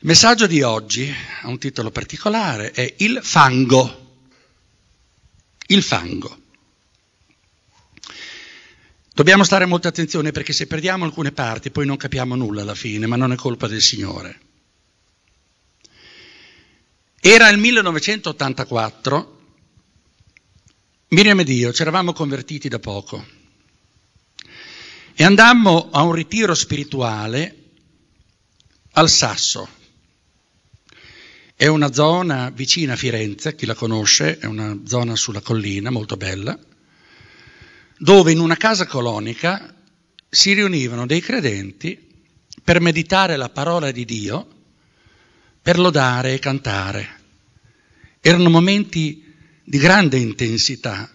Il messaggio di oggi ha un titolo particolare, è Il fango. Il fango. Dobbiamo stare molto attenzione perché se perdiamo alcune parti poi non capiamo nulla alla fine, ma non è colpa del Signore. Era il 1984, Miriam ed io ci eravamo convertiti da poco e andammo a un ritiro spirituale al Sasso, è una zona vicina a Firenze, chi la conosce, è una zona sulla collina molto bella, dove in una casa colonica si riunivano dei credenti per meditare la parola di Dio, per lodare e cantare. Erano momenti di grande intensità,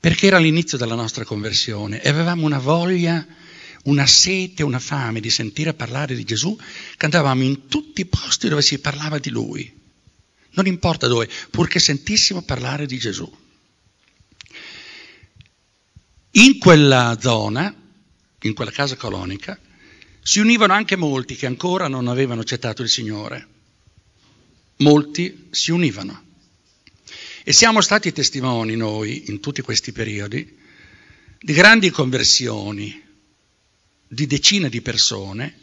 perché era l'inizio della nostra conversione e avevamo una voglia di una sete, una fame di sentire parlare di Gesù, che andavamo in tutti i posti dove si parlava di Lui. Non importa dove, purché sentissimo parlare di Gesù. In quella zona, in quella casa colonica, si univano anche molti che ancora non avevano accettato il Signore. Molti si univano. E siamo stati testimoni noi, in tutti questi periodi, di grandi conversioni, di decine di persone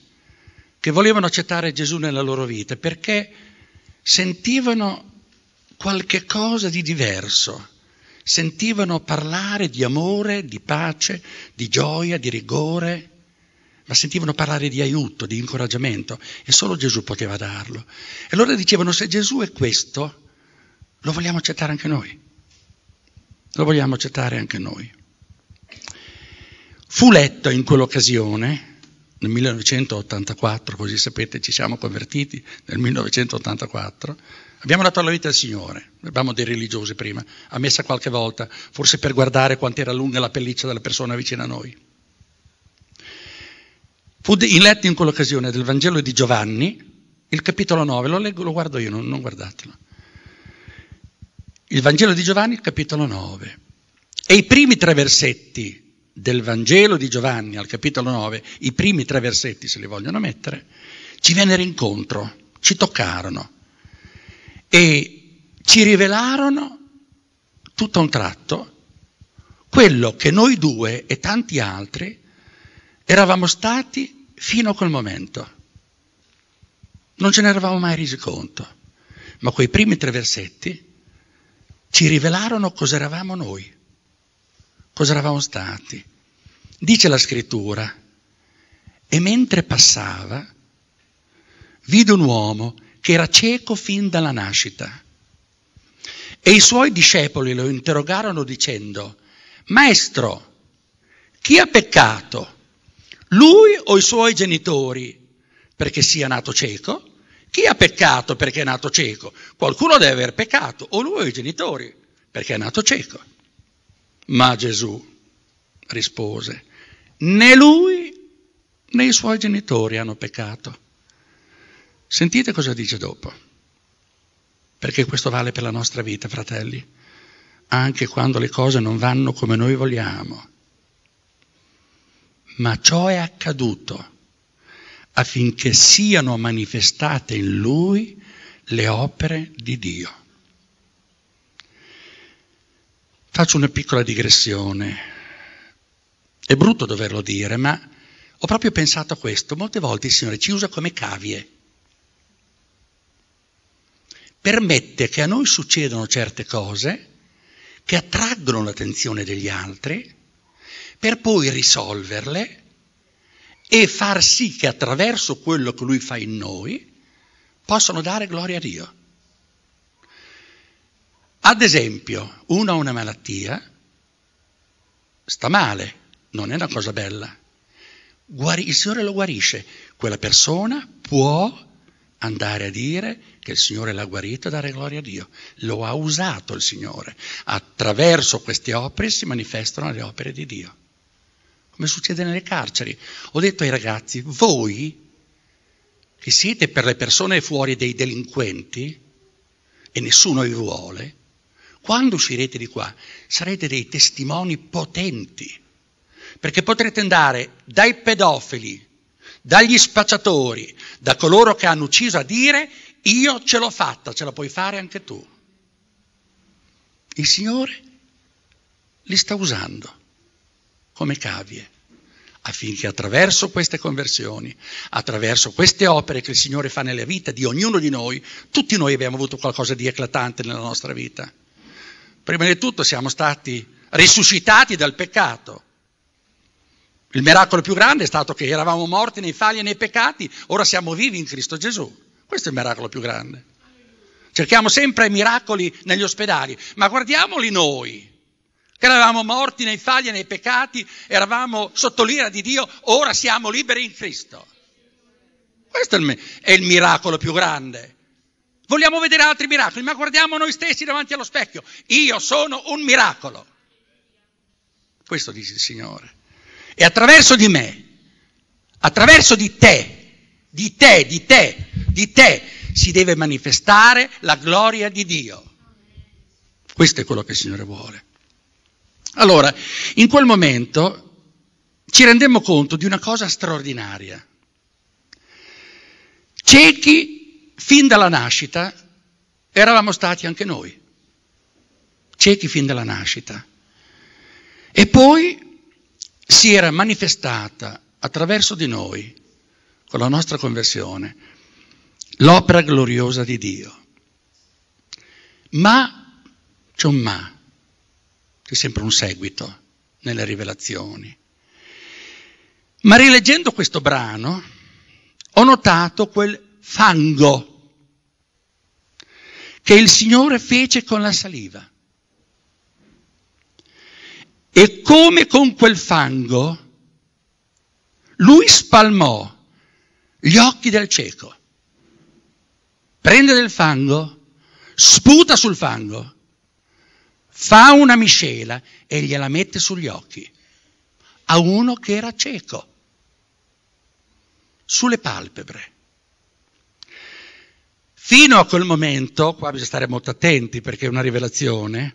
che volevano accettare Gesù nella loro vita perché sentivano qualche cosa di diverso, sentivano parlare di amore, di pace, di gioia, di rigore, ma sentivano parlare di aiuto, di incoraggiamento e solo Gesù poteva darlo. E loro dicevano se Gesù è questo, lo vogliamo accettare anche noi, lo vogliamo accettare anche noi. Fu letto in quell'occasione, nel 1984, così sapete ci siamo convertiti, nel 1984, abbiamo dato la vita al Signore, eravamo dei religiosi prima, a messa qualche volta, forse per guardare quanto era lunga la pelliccia della persona vicina a noi. Fu letto in quell'occasione del Vangelo di Giovanni, il capitolo 9, lo leggo, lo guardo io, non, non guardatelo. Il Vangelo di Giovanni, il capitolo 9. E i primi tre versetti del Vangelo di Giovanni al capitolo 9, i primi tre versetti se li vogliono mettere, ci vennero incontro, ci toccarono e ci rivelarono tutto a un tratto quello che noi due e tanti altri eravamo stati fino a quel momento. Non ce ne eravamo mai resi conto, ma quei primi tre versetti ci rivelarono cosa eravamo noi cosa eravamo stati. Dice la scrittura, e mentre passava, vide un uomo che era cieco fin dalla nascita. E i suoi discepoli lo interrogarono dicendo, Maestro, chi ha peccato? Lui o i suoi genitori? Perché sia nato cieco? Chi ha peccato perché è nato cieco? Qualcuno deve aver peccato, o lui o i genitori, perché è nato cieco. Ma Gesù rispose, né lui né i suoi genitori hanno peccato. Sentite cosa dice dopo, perché questo vale per la nostra vita, fratelli, anche quando le cose non vanno come noi vogliamo. Ma ciò è accaduto affinché siano manifestate in lui le opere di Dio. Faccio una piccola digressione. È brutto doverlo dire, ma ho proprio pensato a questo. Molte volte il Signore ci usa come cavie. Permette che a noi succedano certe cose che attraggono l'attenzione degli altri per poi risolverle e far sì che attraverso quello che Lui fa in noi possano dare gloria a Dio. Ad esempio, uno ha una malattia, sta male, non è una cosa bella. Guari, il Signore lo guarisce. Quella persona può andare a dire che il Signore l'ha guarito e dare gloria a Dio. Lo ha usato il Signore. Attraverso queste opere si manifestano le opere di Dio. Come succede nelle carceri. Ho detto ai ragazzi, voi che siete per le persone fuori dei delinquenti e nessuno vi vuole, quando uscirete di qua sarete dei testimoni potenti, perché potrete andare dai pedofili, dagli spacciatori, da coloro che hanno ucciso a dire io ce l'ho fatta, ce la puoi fare anche tu. Il Signore li sta usando come cavie affinché attraverso queste conversioni, attraverso queste opere che il Signore fa nella vita di ognuno di noi, tutti noi abbiamo avuto qualcosa di eclatante nella nostra vita. Prima di tutto siamo stati risuscitati dal peccato. Il miracolo più grande è stato che eravamo morti nei falli e nei peccati, ora siamo vivi in Cristo Gesù. Questo è il miracolo più grande. Cerchiamo sempre miracoli negli ospedali, ma guardiamoli noi, che eravamo morti nei falli e nei peccati, eravamo sotto l'ira di Dio, ora siamo liberi in Cristo. Questo è il, miracolo più grande. Vogliamo vedere altri miracoli, ma guardiamo noi stessi davanti allo specchio. Io sono un miracolo. Questo dice il Signore. E attraverso di me, attraverso di te, di te, di te, di te, si deve manifestare la gloria di Dio. Questo è quello che il Signore vuole. Allora, in quel momento ci rendemmo conto di una cosa straordinaria. Ciechi fin dalla nascita eravamo stati anche noi, ciechi fin dalla nascita. E poi si era manifestata attraverso di noi, con la nostra conversione, l'opera gloriosa di Dio. Ma, c'è un ma, c'è sempre un seguito nelle rivelazioni. Ma rileggendo questo brano ho notato quel fango che il Signore fece con la saliva. E come con quel fango, lui spalmò gli occhi del cieco. Prende del fango, sputa sul fango, fa una miscela e gliela mette sugli occhi a uno che era cieco, sulle palpebre. Fino a quel momento, qua bisogna stare molto attenti perché è una rivelazione,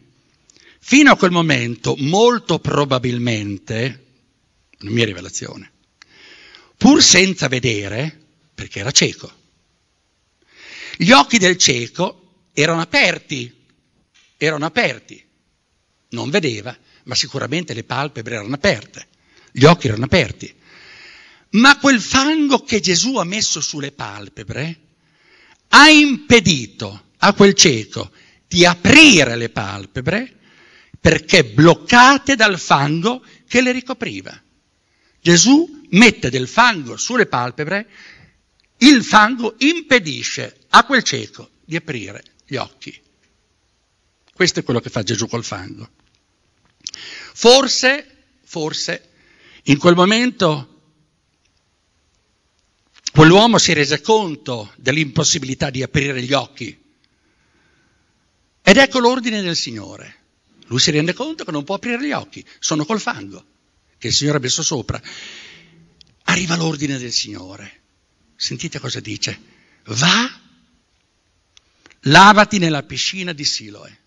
fino a quel momento molto probabilmente, la mia rivelazione, pur senza vedere, perché era cieco, gli occhi del cieco erano aperti, erano aperti, non vedeva, ma sicuramente le palpebre erano aperte, gli occhi erano aperti. Ma quel fango che Gesù ha messo sulle palpebre ha impedito a quel cieco di aprire le palpebre perché bloccate dal fango che le ricopriva. Gesù mette del fango sulle palpebre, il fango impedisce a quel cieco di aprire gli occhi. Questo è quello che fa Gesù col fango. Forse, forse, in quel momento Quell'uomo si rese conto dell'impossibilità di aprire gli occhi. Ed ecco l'ordine del Signore. Lui si rende conto che non può aprire gli occhi, sono col fango che il Signore ha messo sopra. Arriva l'ordine del Signore. Sentite cosa dice. Va, lavati nella piscina di Siloe.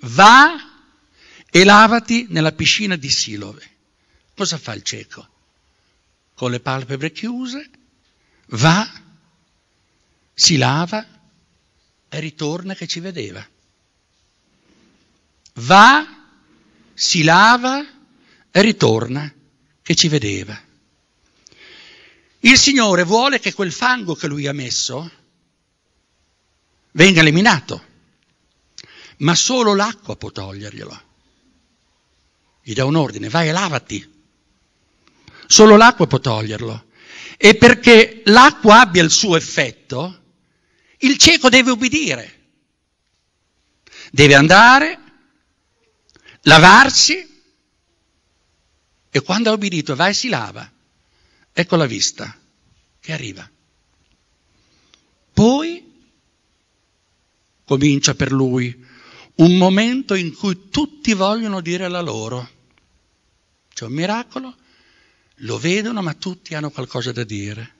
Va e lavati nella piscina di Siloe. Cosa fa il cieco? con le palpebre chiuse, va, si lava e ritorna che ci vedeva. Va, si lava e ritorna che ci vedeva. Il Signore vuole che quel fango che lui ha messo venga eliminato, ma solo l'acqua può toglierglielo. Gli dà un ordine, vai e lavati. Solo l'acqua può toglierlo. E perché l'acqua abbia il suo effetto, il cieco deve ubbidire. Deve andare, lavarsi e quando ha ubbidito va e si lava. Ecco la vista che arriva. Poi comincia per lui un momento in cui tutti vogliono dire la loro. C'è un miracolo, lo vedono, ma tutti hanno qualcosa da dire.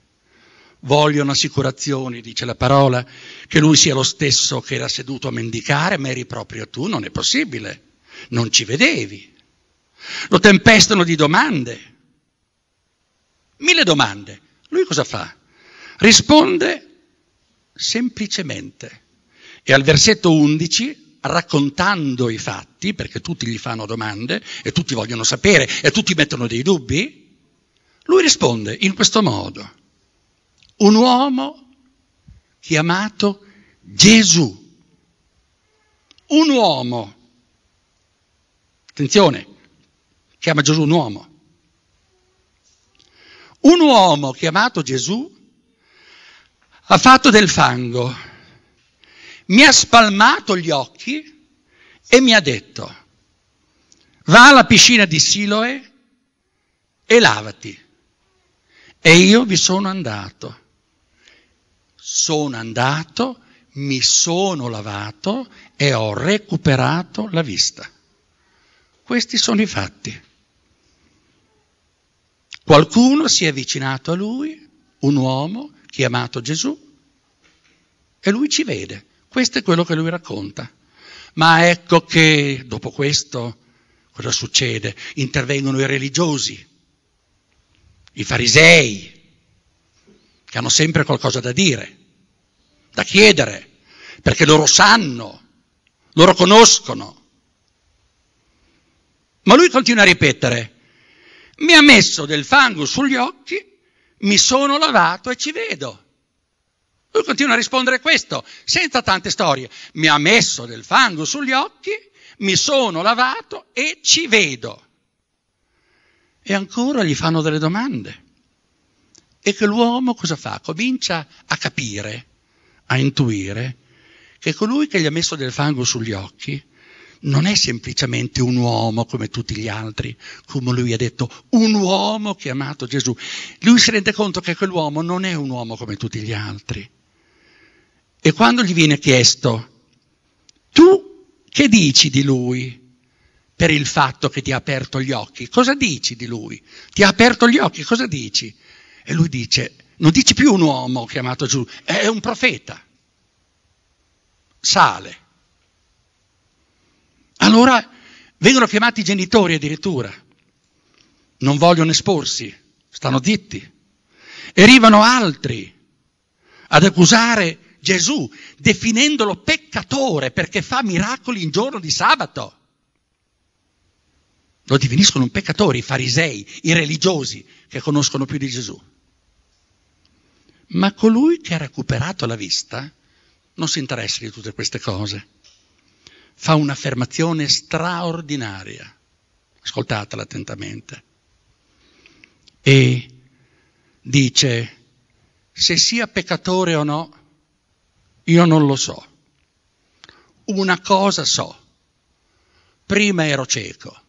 Vogliono assicurazioni, dice la parola, che lui sia lo stesso che era seduto a mendicare, ma eri proprio tu, non è possibile, non ci vedevi. Lo tempestano di domande, mille domande. Lui cosa fa? Risponde semplicemente. E al versetto 11, raccontando i fatti, perché tutti gli fanno domande e tutti vogliono sapere e tutti mettono dei dubbi, lui risponde in questo modo, un uomo chiamato Gesù. Un uomo, attenzione, chiama Gesù un uomo. Un uomo chiamato Gesù ha fatto del fango, mi ha spalmato gli occhi e mi ha detto, va alla piscina di Siloe e lavati. E io vi sono andato. Sono andato, mi sono lavato e ho recuperato la vista. Questi sono i fatti. Qualcuno si è avvicinato a lui, un uomo chiamato Gesù, e lui ci vede. Questo è quello che lui racconta. Ma ecco che dopo questo cosa succede? Intervengono i religiosi i farisei, che hanno sempre qualcosa da dire, da chiedere, perché loro sanno, loro conoscono. Ma lui continua a ripetere, mi ha messo del fango sugli occhi, mi sono lavato e ci vedo. Lui continua a rispondere questo, senza tante storie. Mi ha messo del fango sugli occhi, mi sono lavato e ci vedo. E ancora gli fanno delle domande. E che l'uomo cosa fa? Comincia a capire, a intuire, che colui che gli ha messo del fango sugli occhi non è semplicemente un uomo come tutti gli altri, come lui ha detto, un uomo chiamato Gesù. Lui si rende conto che quell'uomo non è un uomo come tutti gli altri. E quando gli viene chiesto, tu che dici di lui? per il fatto che ti ha aperto gli occhi. Cosa dici di lui? Ti ha aperto gli occhi, cosa dici? E lui dice, non dici più un uomo chiamato Gesù, è un profeta. Sale. Allora vengono chiamati i genitori addirittura. Non vogliono esporsi, stanno zitti. E arrivano altri ad accusare Gesù, definendolo peccatore perché fa miracoli in giorno di sabato. Lo diveniscono peccatori, i farisei, i religiosi che conoscono più di Gesù. Ma colui che ha recuperato la vista non si interessa di tutte queste cose. Fa un'affermazione straordinaria. Ascoltatela attentamente. E dice, se sia peccatore o no, io non lo so. Una cosa so. Prima ero cieco,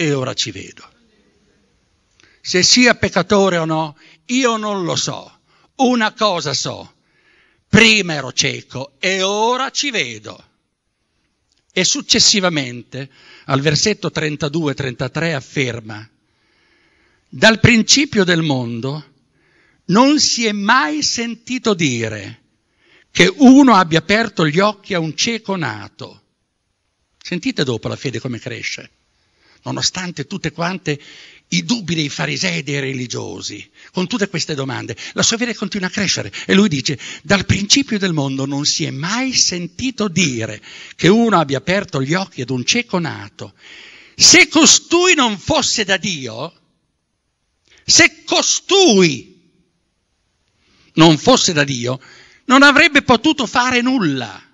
e ora ci vedo. Se sia peccatore o no, io non lo so. Una cosa so. Prima ero cieco e ora ci vedo. E successivamente, al versetto 32-33, afferma, dal principio del mondo non si è mai sentito dire che uno abbia aperto gli occhi a un cieco nato. Sentite dopo la fede come cresce nonostante tutte quante i dubbi dei farisei e dei religiosi, con tutte queste domande, la sua fede continua a crescere e lui dice, dal principio del mondo non si è mai sentito dire che uno abbia aperto gli occhi ad un cieco nato. Se costui non fosse da Dio, se costui non fosse da Dio, non avrebbe potuto fare nulla.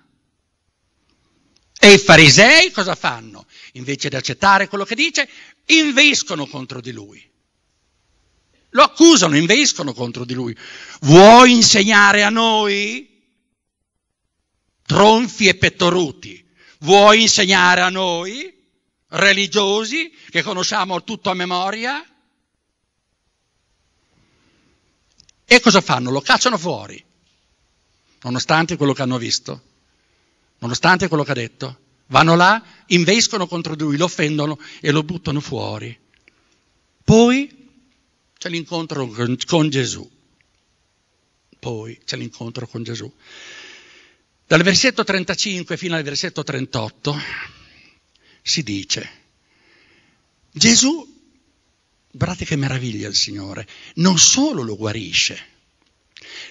E i farisei cosa fanno? invece di accettare quello che dice, invescono contro di lui. Lo accusano, invescono contro di lui. Vuoi insegnare a noi? Tronfi e pettoruti. Vuoi insegnare a noi? Religiosi, che conosciamo tutto a memoria? E cosa fanno? Lo cacciano fuori, nonostante quello che hanno visto, nonostante quello che ha detto. Vanno là, investono contro di lui, lo offendono e lo buttano fuori. Poi c'è l'incontro con Gesù. Poi c'è l'incontro con Gesù. Dal versetto 35 fino al versetto 38 si dice, Gesù, guardate che meraviglia il Signore, non solo lo guarisce,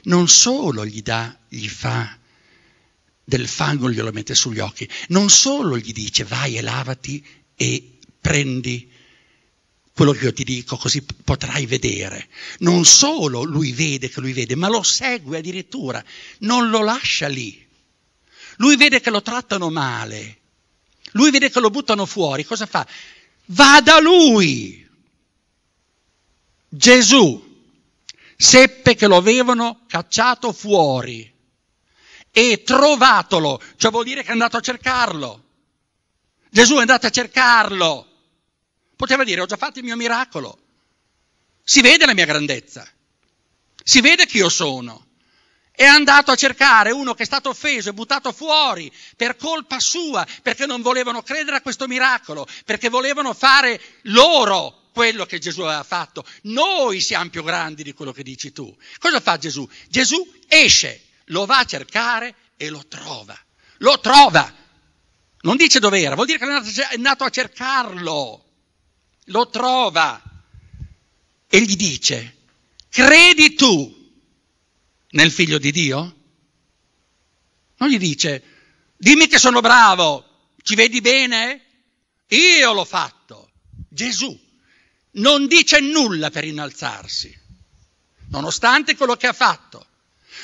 non solo gli dà, gli fa del fango glielo mette sugli occhi, non solo gli dice vai e lavati e prendi quello che io ti dico così potrai vedere. Non solo lui vede che lui vede, ma lo segue addirittura, non lo lascia lì. Lui vede che lo trattano male, lui vede che lo buttano fuori, cosa fa? Va da lui. Gesù seppe che lo avevano cacciato fuori e trovatolo, cioè vuol dire che è andato a cercarlo. Gesù è andato a cercarlo. Poteva dire, ho già fatto il mio miracolo. Si vede la mia grandezza. Si vede chi io sono. È andato a cercare uno che è stato offeso e buttato fuori per colpa sua, perché non volevano credere a questo miracolo, perché volevano fare loro quello che Gesù aveva fatto. Noi siamo più grandi di quello che dici tu. Cosa fa Gesù? Gesù esce lo va a cercare e lo trova. Lo trova. Non dice dove era, vuol dire che è nato a cercarlo. Lo trova. E gli dice, credi tu nel figlio di Dio? Non gli dice, dimmi che sono bravo, ci vedi bene? Io l'ho fatto. Gesù non dice nulla per innalzarsi, nonostante quello che ha fatto.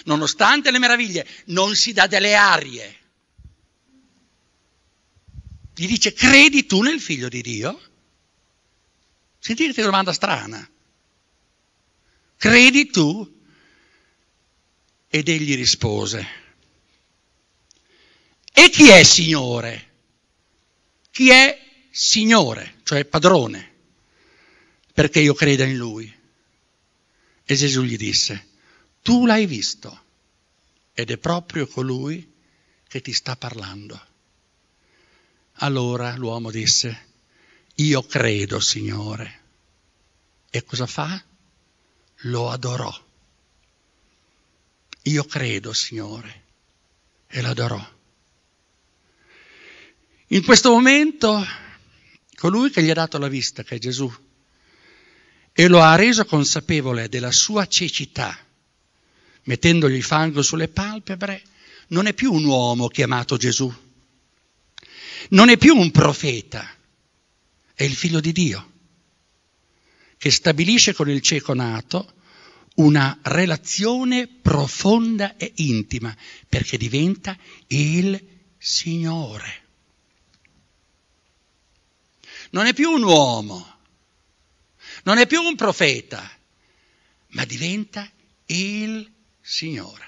Nonostante le meraviglie, non si dà delle arie. Gli dice, credi tu nel figlio di Dio? Sentite che domanda strana. Credi tu? Ed egli rispose, e chi è Signore? Chi è Signore, cioè padrone, perché io creda in Lui? E Gesù gli disse, tu l'hai visto ed è proprio colui che ti sta parlando. Allora l'uomo disse, io credo, Signore. E cosa fa? Lo adorò. Io credo, Signore, e l'adorò. In questo momento, colui che gli ha dato la vista, che è Gesù, e lo ha reso consapevole della sua cecità, mettendogli il fango sulle palpebre, non è più un uomo chiamato Gesù, non è più un profeta, è il figlio di Dio, che stabilisce con il cieco nato una relazione profonda e intima, perché diventa il Signore. Non è più un uomo, non è più un profeta, ma diventa il Signore. Signore.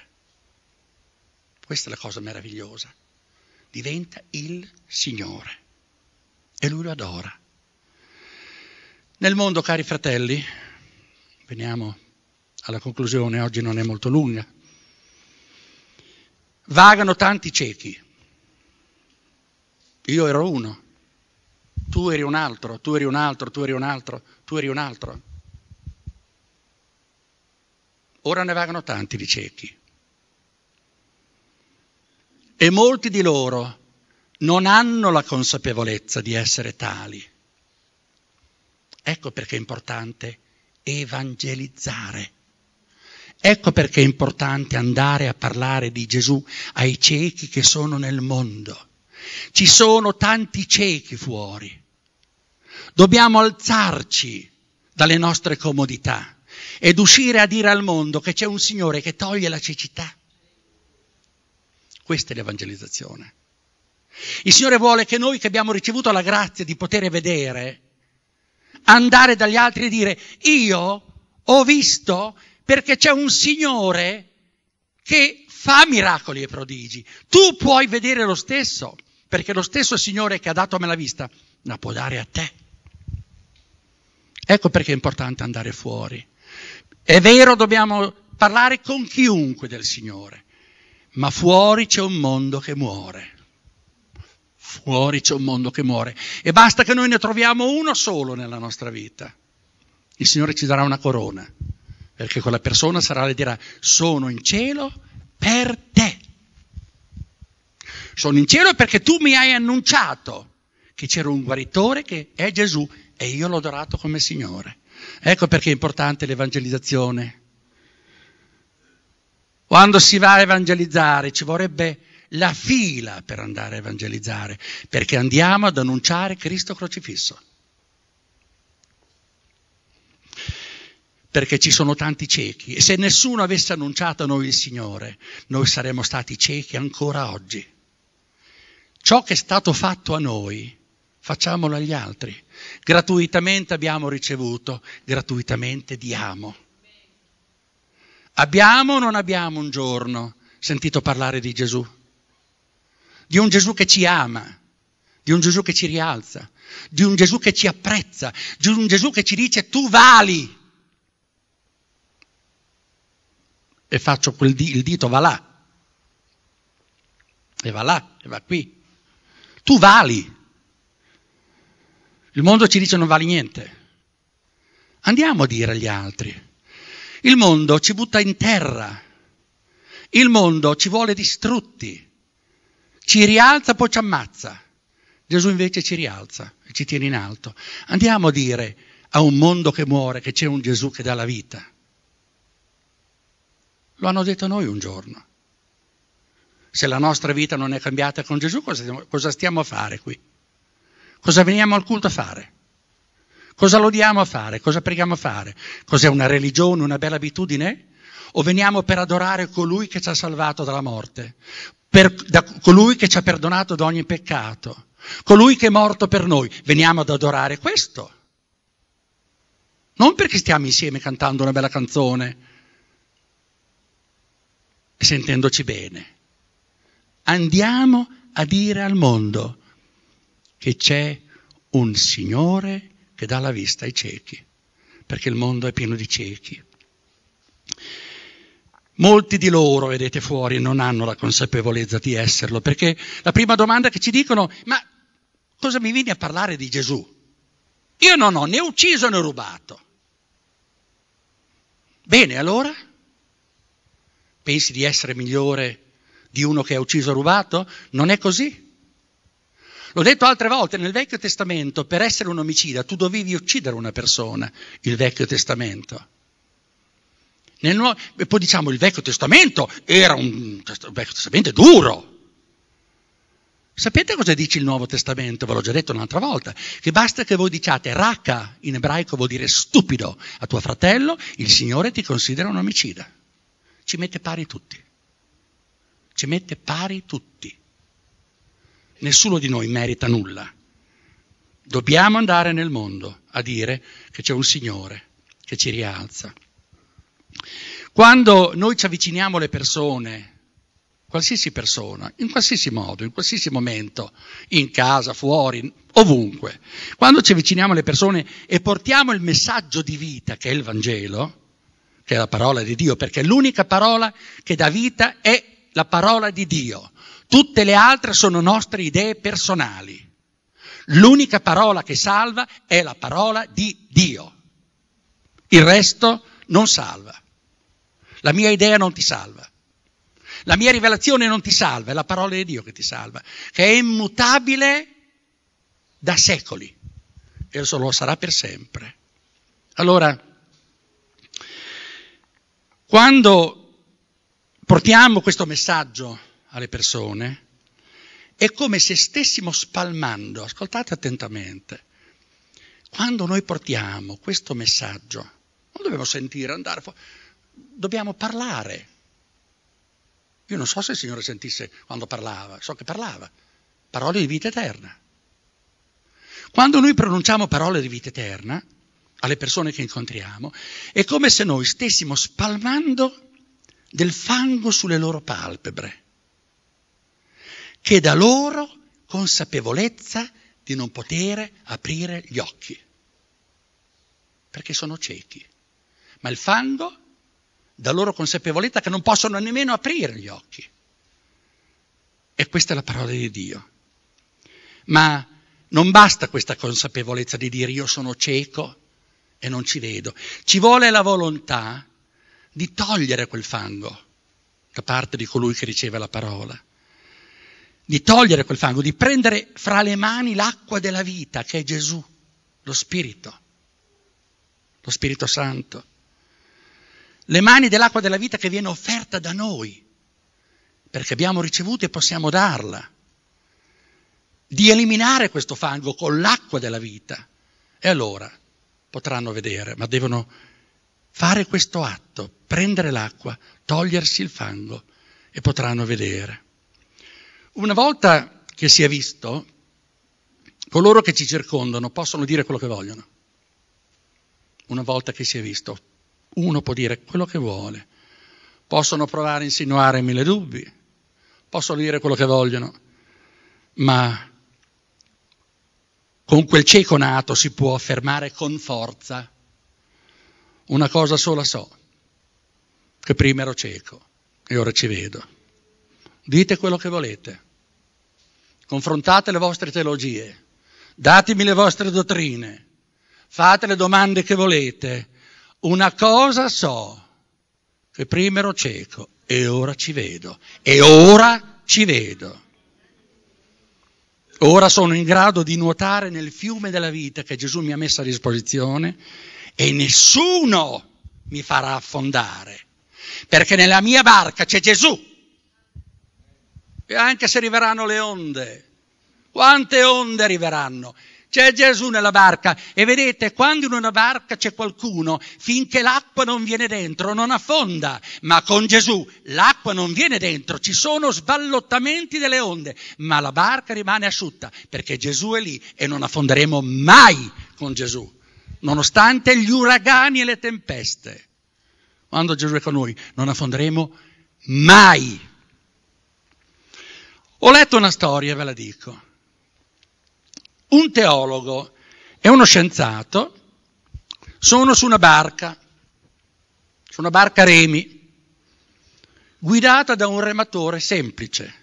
Questa è la cosa meravigliosa. Diventa il Signore e lui lo adora. Nel mondo, cari fratelli, veniamo alla conclusione, oggi non è molto lunga, vagano tanti ciechi. Io ero uno, tu eri un altro, tu eri un altro, tu eri un altro, tu eri un altro. Ora ne vagano tanti di ciechi. E molti di loro non hanno la consapevolezza di essere tali. Ecco perché è importante evangelizzare. Ecco perché è importante andare a parlare di Gesù ai ciechi che sono nel mondo. Ci sono tanti ciechi fuori. Dobbiamo alzarci dalle nostre comodità ed uscire a dire al mondo che c'è un Signore che toglie la cecità. Questa è l'evangelizzazione. Il Signore vuole che noi che abbiamo ricevuto la grazia di poter vedere, andare dagli altri e dire io ho visto perché c'è un Signore che fa miracoli e prodigi. Tu puoi vedere lo stesso, perché lo stesso Signore che ha dato a me la vista la può dare a te. Ecco perché è importante andare fuori. È vero, dobbiamo parlare con chiunque del Signore, ma fuori c'è un mondo che muore. Fuori c'è un mondo che muore. E basta che noi ne troviamo uno solo nella nostra vita. Il Signore ci darà una corona, perché quella persona sarà le dirà, sono in cielo per te. Sono in cielo perché tu mi hai annunciato che c'era un guaritore che è Gesù e io l'ho adorato come Signore. Ecco perché è importante l'evangelizzazione. Quando si va a evangelizzare ci vorrebbe la fila per andare a evangelizzare, perché andiamo ad annunciare Cristo crocifisso. Perché ci sono tanti ciechi e se nessuno avesse annunciato a noi il Signore, noi saremmo stati ciechi ancora oggi. Ciò che è stato fatto a noi, facciamolo agli altri. Gratuitamente abbiamo ricevuto, gratuitamente diamo. Abbiamo o non abbiamo un giorno sentito parlare di Gesù? Di un Gesù che ci ama, di un Gesù che ci rialza, di un Gesù che ci apprezza, di un Gesù che ci dice tu vali. E faccio di- il dito, va là. E va là, e va qui. Tu vali. Il mondo ci dice non vale niente. Andiamo a dire agli altri. Il mondo ci butta in terra. Il mondo ci vuole distrutti. Ci rialza, poi ci ammazza. Gesù invece ci rialza e ci tiene in alto. Andiamo a dire a un mondo che muore che c'è un Gesù che dà la vita. Lo hanno detto noi un giorno. Se la nostra vita non è cambiata con Gesù, cosa stiamo, cosa stiamo a fare qui? Cosa veniamo al culto a fare? Cosa lodiamo a fare? Cosa preghiamo a fare? Cos'è una religione, una bella abitudine? O veniamo per adorare colui che ci ha salvato dalla morte, per, da, colui che ci ha perdonato da ogni peccato, colui che è morto per noi? Veniamo ad adorare questo. Non perché stiamo insieme cantando una bella canzone e sentendoci bene. Andiamo a dire al mondo, che c'è un Signore che dà la vista ai ciechi, perché il mondo è pieno di ciechi. Molti di loro, vedete fuori, non hanno la consapevolezza di esserlo, perché la prima domanda che ci dicono, ma cosa mi vieni a parlare di Gesù? Io non ho né ucciso né rubato. Bene, allora? Pensi di essere migliore di uno che ha ucciso e rubato? Non è così. L'ho detto altre volte, nel Vecchio Testamento per essere un omicida tu dovevi uccidere una persona, il Vecchio Testamento. Nuovo, e poi diciamo il Vecchio Testamento era un, il Vecchio Testamento è duro. Sapete cosa dice il Nuovo Testamento? Ve l'ho già detto un'altra volta, che basta che voi diciate racca, in ebraico vuol dire stupido, a tuo fratello il Signore ti considera un omicida. Ci mette pari tutti. Ci mette pari tutti. Nessuno di noi merita nulla. Dobbiamo andare nel mondo a dire che c'è un Signore che ci rialza. Quando noi ci avviciniamo alle persone, qualsiasi persona, in qualsiasi modo, in qualsiasi momento, in casa, fuori, ovunque, quando ci avviciniamo alle persone e portiamo il messaggio di vita che è il Vangelo, che è la parola di Dio, perché l'unica parola che dà vita è la parola di Dio. Tutte le altre sono nostre idee personali. L'unica parola che salva è la parola di Dio. Il resto non salva. La mia idea non ti salva. La mia rivelazione non ti salva, è la parola di Dio che ti salva, che è immutabile da secoli e lo sarà per sempre. Allora, quando portiamo questo messaggio alle persone, è come se stessimo spalmando, ascoltate attentamente, quando noi portiamo questo messaggio, non dobbiamo sentire, andare fuori, dobbiamo parlare. Io non so se il Signore sentisse quando parlava, so che parlava, parole di vita eterna. Quando noi pronunciamo parole di vita eterna alle persone che incontriamo, è come se noi stessimo spalmando del fango sulle loro palpebre che dà loro consapevolezza di non poter aprire gli occhi, perché sono ciechi. Ma il fango dà loro consapevolezza che non possono nemmeno aprire gli occhi. E questa è la parola di Dio. Ma non basta questa consapevolezza di dire io sono cieco e non ci vedo. Ci vuole la volontà di togliere quel fango da parte di colui che riceve la parola di togliere quel fango, di prendere fra le mani l'acqua della vita che è Gesù, lo Spirito, lo Spirito Santo. Le mani dell'acqua della vita che viene offerta da noi, perché abbiamo ricevuto e possiamo darla. Di eliminare questo fango con l'acqua della vita. E allora potranno vedere, ma devono fare questo atto, prendere l'acqua, togliersi il fango e potranno vedere. Una volta che si è visto, coloro che ci circondano possono dire quello che vogliono. Una volta che si è visto, uno può dire quello che vuole. Possono provare a insinuare mille dubbi, possono dire quello che vogliono, ma con quel cieco nato si può affermare con forza una cosa sola so, che prima ero cieco e ora ci vedo. Dite quello che volete, confrontate le vostre teologie, datemi le vostre dottrine, fate le domande che volete. Una cosa so, che prima ero cieco e ora ci vedo, e ora ci vedo. Ora sono in grado di nuotare nel fiume della vita che Gesù mi ha messo a disposizione e nessuno mi farà affondare, perché nella mia barca c'è Gesù. E anche se arriveranno le onde, quante onde arriveranno? C'è Gesù nella barca e vedete quando in una barca c'è qualcuno, finché l'acqua non viene dentro non affonda, ma con Gesù l'acqua non viene dentro, ci sono sballottamenti delle onde, ma la barca rimane asciutta perché Gesù è lì e non affonderemo mai con Gesù, nonostante gli uragani e le tempeste. Quando Gesù è con noi non affonderemo mai. Ho letto una storia, ve la dico. Un teologo e uno scienziato sono su una barca, su una barca remi, guidata da un rematore semplice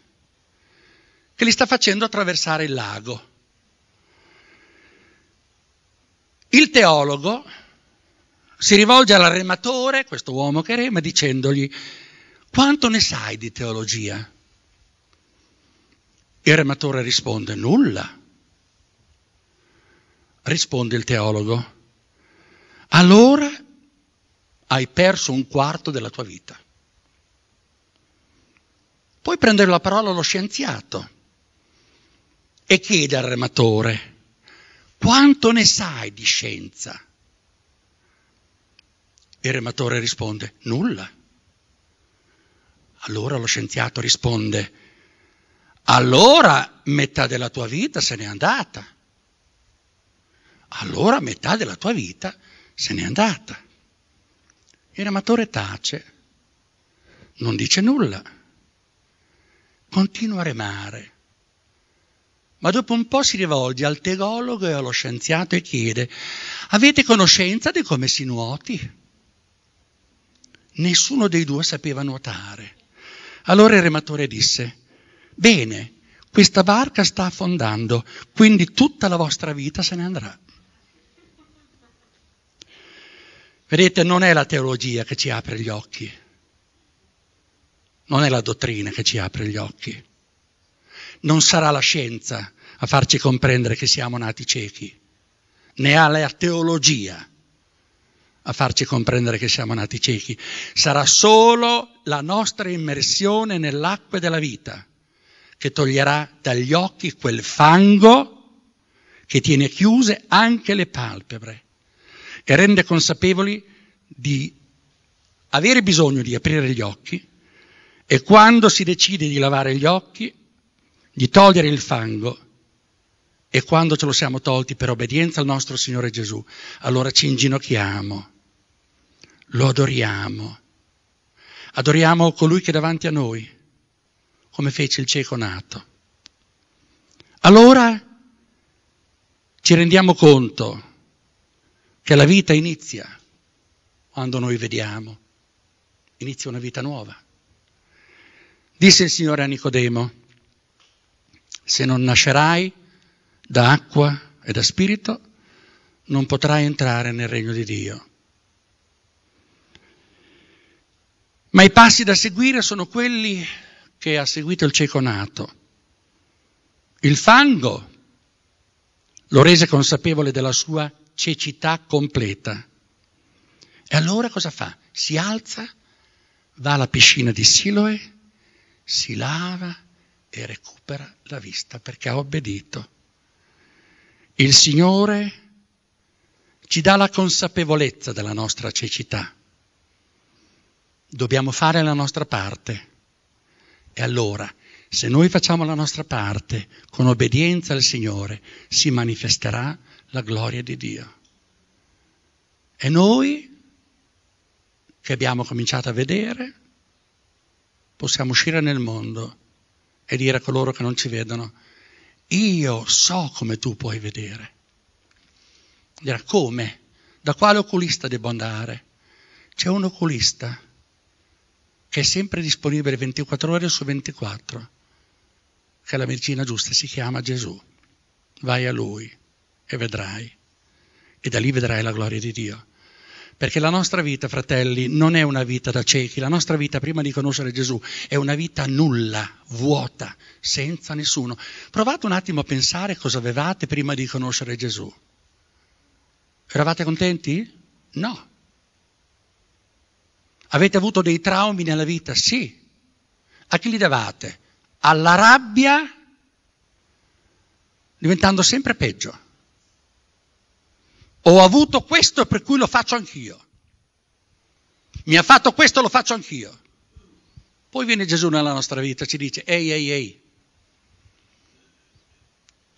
che li sta facendo attraversare il lago. Il teologo si rivolge al rematore, questo uomo che rema, dicendogli quanto ne sai di teologia? Il rematore risponde nulla. Risponde il teologo, allora hai perso un quarto della tua vita. Puoi prendere la parola allo scienziato e chiedere al rematore quanto ne sai di scienza? Il rematore risponde nulla. Allora lo scienziato risponde allora metà della tua vita se n'è andata. Allora metà della tua vita se n'è andata. Il amatore tace, non dice nulla, continua a remare, ma dopo un po' si rivolge al teologo e allo scienziato e chiede, avete conoscenza di come si nuoti? Nessuno dei due sapeva nuotare. Allora il rematore disse, Bene, questa barca sta affondando, quindi tutta la vostra vita se ne andrà. Vedete, non è la teologia che ci apre gli occhi, non è la dottrina che ci apre gli occhi, non sarà la scienza a farci comprendere che siamo nati ciechi, né ha la teologia a farci comprendere che siamo nati ciechi, sarà solo la nostra immersione nell'acqua della vita che toglierà dagli occhi quel fango che tiene chiuse anche le palpebre e rende consapevoli di avere bisogno di aprire gli occhi e quando si decide di lavare gli occhi, di togliere il fango e quando ce lo siamo tolti per obbedienza al nostro Signore Gesù, allora ci inginocchiamo, lo adoriamo, adoriamo colui che è davanti a noi come fece il cieco nato. Allora ci rendiamo conto che la vita inizia quando noi vediamo, inizia una vita nuova. Disse il Signore a Nicodemo, se non nascerai da acqua e da spirito, non potrai entrare nel regno di Dio. Ma i passi da seguire sono quelli che ha seguito il cieco nato. Il fango lo rese consapevole della sua cecità completa. E allora cosa fa? Si alza, va alla piscina di Siloe, si lava e recupera la vista perché ha obbedito. Il Signore ci dà la consapevolezza della nostra cecità. Dobbiamo fare la nostra parte. E allora, se noi facciamo la nostra parte con obbedienza al Signore, si manifesterà la gloria di Dio. E noi, che abbiamo cominciato a vedere, possiamo uscire nel mondo e dire a coloro che non ci vedono, io so come tu puoi vedere. Dirà come? Da quale oculista devo andare? C'è un oculista che è sempre disponibile 24 ore su 24, che è la medicina giusta si chiama Gesù. Vai a Lui e vedrai, e da lì vedrai la gloria di Dio. Perché la nostra vita, fratelli, non è una vita da ciechi, la nostra vita prima di conoscere Gesù è una vita nulla, vuota, senza nessuno. Provate un attimo a pensare cosa avevate prima di conoscere Gesù. Eravate contenti? No, Avete avuto dei traumi nella vita? Sì. A chi li davate? Alla rabbia, diventando sempre peggio. Ho avuto questo per cui lo faccio anch'io. Mi ha fatto questo, lo faccio anch'io. Poi viene Gesù nella nostra vita e ci dice, ehi, ehi, ehi,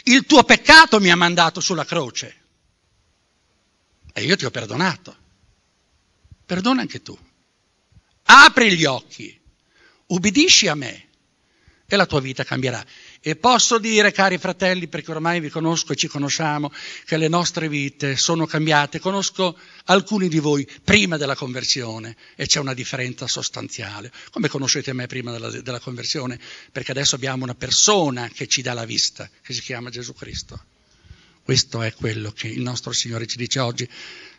il tuo peccato mi ha mandato sulla croce e io ti ho perdonato. Perdona anche tu apri gli occhi, ubbidisci a me e la tua vita cambierà. E posso dire, cari fratelli, perché ormai vi conosco e ci conosciamo, che le nostre vite sono cambiate. Conosco alcuni di voi prima della conversione e c'è una differenza sostanziale. Come conoscete me prima della, della conversione? Perché adesso abbiamo una persona che ci dà la vista, che si chiama Gesù Cristo. Questo è quello che il nostro Signore ci dice oggi.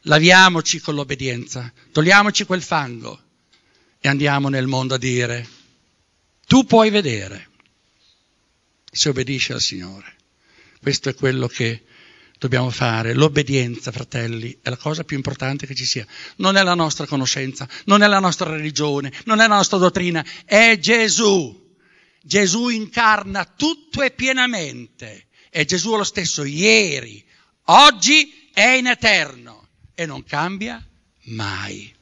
Laviamoci con l'obbedienza, togliamoci quel fango e andiamo nel mondo a dire, tu puoi vedere se obbedisci al Signore. Questo è quello che dobbiamo fare. L'obbedienza, fratelli, è la cosa più importante che ci sia. Non è la nostra conoscenza, non è la nostra religione, non è la nostra dottrina, è Gesù. Gesù incarna tutto e pienamente. È Gesù lo stesso ieri, oggi è in eterno. E non cambia mai.